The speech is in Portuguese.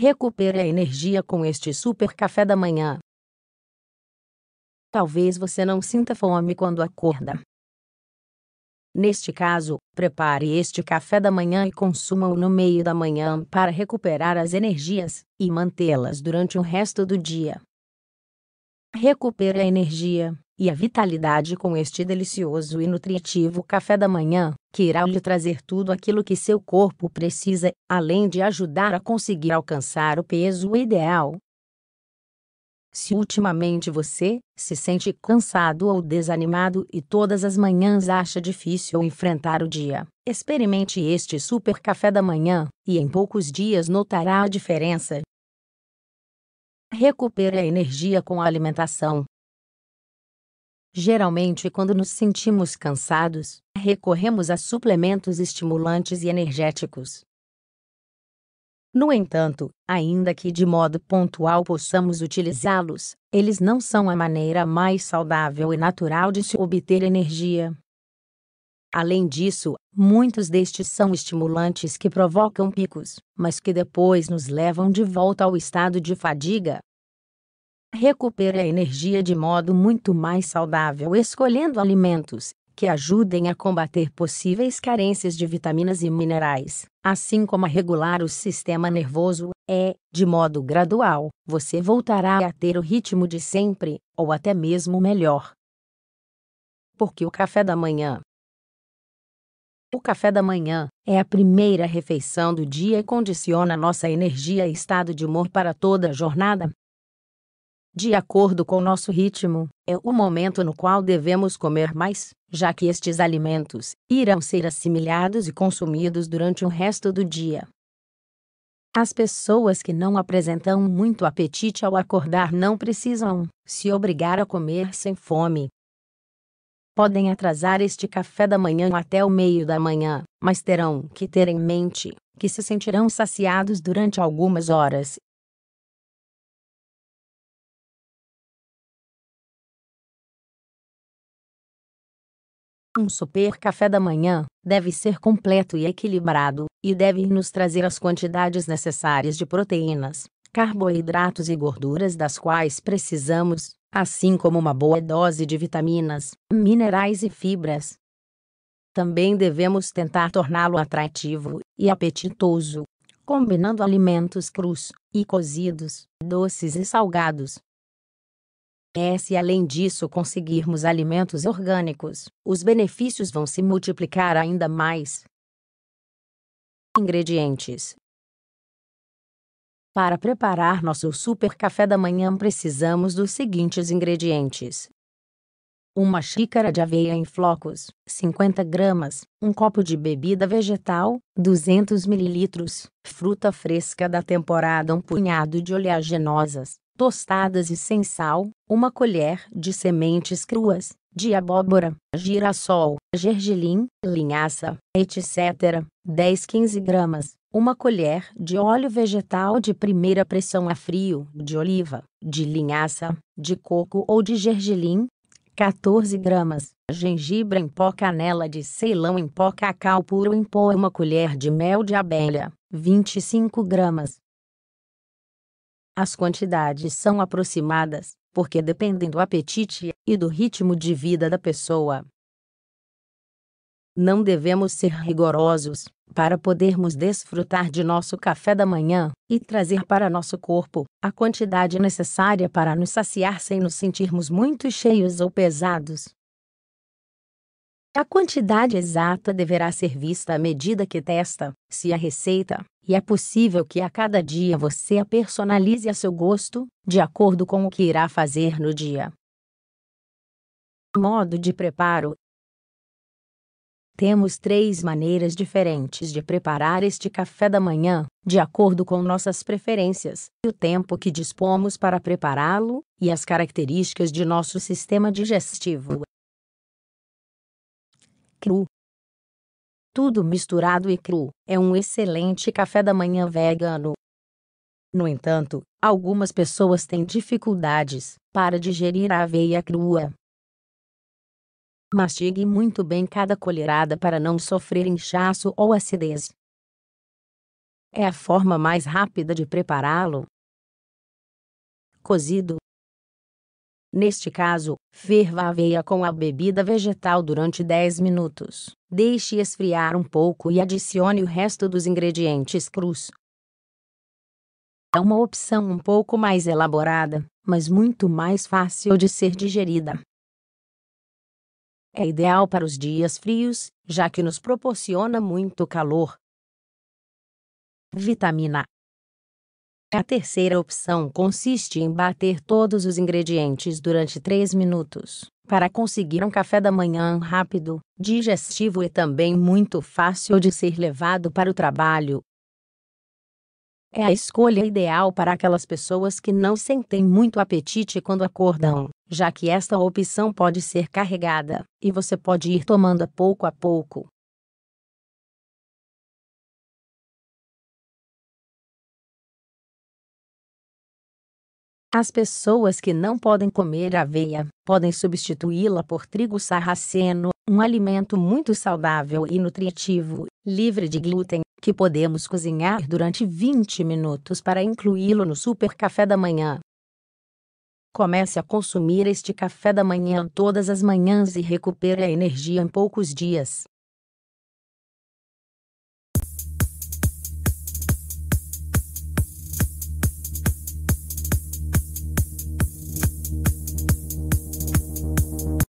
Recupere a energia com este super café da manhã. Talvez você não sinta fome quando acorda. Neste caso, prepare este café da manhã e consuma-o no meio da manhã para recuperar as energias e mantê-las durante o resto do dia. Recupere a energia e a vitalidade com este delicioso e nutritivo café da manhã, que irá lhe trazer tudo aquilo que seu corpo precisa, além de ajudar a conseguir alcançar o peso ideal. Se ultimamente você se sente cansado ou desanimado e todas as manhãs acha difícil enfrentar o dia, experimente este super café da manhã e em poucos dias notará a diferença. Recupere a energia com a alimentação. Geralmente, quando nos sentimos cansados, recorremos a suplementos estimulantes e energéticos. No entanto, ainda que de modo pontual possamos utilizá-los, eles não são a maneira mais saudável e natural de se obter energia. Além disso, muitos destes são estimulantes que provocam picos, mas que depois nos levam de volta ao estado de fadiga, recupere a energia de modo muito mais saudável escolhendo alimentos que ajudem a combater possíveis carências de vitaminas e minerais, assim como a regular o sistema nervoso, é, de modo gradual, você voltará a ter o ritmo de sempre, ou até mesmo melhor. Porque o café da manhã o café da manhã é a primeira refeição do dia e condiciona nossa energia e estado de humor para toda a jornada de acordo com nosso ritmo, é o momento no qual devemos comer mais, já que estes alimentos irão ser assimilados e consumidos durante o resto do dia. As pessoas que não apresentam muito apetite ao acordar não precisam se obrigar a comer sem fome. Podem atrasar este café da manhã até o meio da manhã, mas terão que ter em mente que se sentirão saciados durante algumas horas Um super café da manhã deve ser completo e equilibrado, e deve nos trazer as quantidades necessárias de proteínas, carboidratos e gorduras das quais precisamos, assim como uma boa dose de vitaminas, minerais e fibras. Também devemos tentar torná-lo atrativo e apetitoso, combinando alimentos crus e cozidos, doces e salgados, é se além disso conseguirmos alimentos orgânicos, os benefícios vão se multiplicar ainda mais. Ingredientes: Para preparar nosso super café da manhã, precisamos dos seguintes ingredientes: uma xícara de aveia em flocos, 50 gramas, um copo de bebida vegetal, 200 mililitros, fruta fresca da temporada, um punhado de oleaginosas, tostadas e sem sal, uma colher de sementes cruas, de abóbora, girassol, gergelim, linhaça, etc. 10-15 gramas, uma colher de óleo vegetal de primeira pressão a frio, de oliva, de linhaça, de coco ou de gergelim, 14 gramas, gengibre em pó, canela de ceilão em pó, cacau puro em pó, uma colher de mel de abelha, 25 gramas, as quantidades são aproximadas, porque dependem do apetite e do ritmo de vida da pessoa. Não devemos ser rigorosos para podermos desfrutar de nosso café da manhã e trazer para nosso corpo a quantidade necessária para nos saciar sem nos sentirmos muito cheios ou pesados. A quantidade exata deverá ser vista à medida que testa, se a receita, e é possível que a cada dia você a personalize a seu gosto, de acordo com o que irá fazer no dia. Modo de preparo: Temos três maneiras diferentes de preparar este café da manhã, de acordo com nossas preferências, o tempo que dispomos para prepará-lo e as características de nosso sistema digestivo cru. Tudo misturado e cru é um excelente café da manhã vegano. No entanto, algumas pessoas têm dificuldades para digerir a aveia crua. Mastigue muito bem cada colherada para não sofrer inchaço ou acidez. É a forma mais rápida de prepará-lo. Cozido Neste caso, ferva a aveia com a bebida vegetal durante 10 minutos. Deixe esfriar um pouco e adicione o resto dos ingredientes crus. É uma opção um pouco mais elaborada, mas muito mais fácil de ser digerida. É ideal para os dias frios, já que nos proporciona muito calor. Vitamina a terceira opção consiste em bater todos os ingredientes durante 3 minutos, para conseguir um café da manhã rápido, digestivo e também muito fácil de ser levado para o trabalho. É a escolha ideal para aquelas pessoas que não sentem muito apetite quando acordam, já que esta opção pode ser carregada, e você pode ir tomando pouco a pouco. As pessoas que não podem comer aveia podem substituí-la por trigo sarraceno, um alimento muito saudável e nutritivo, livre de glúten, que podemos cozinhar durante 20 minutos para incluí-lo no super café da manhã. Comece a consumir este café da manhã todas as manhãs e recupere a energia em poucos dias.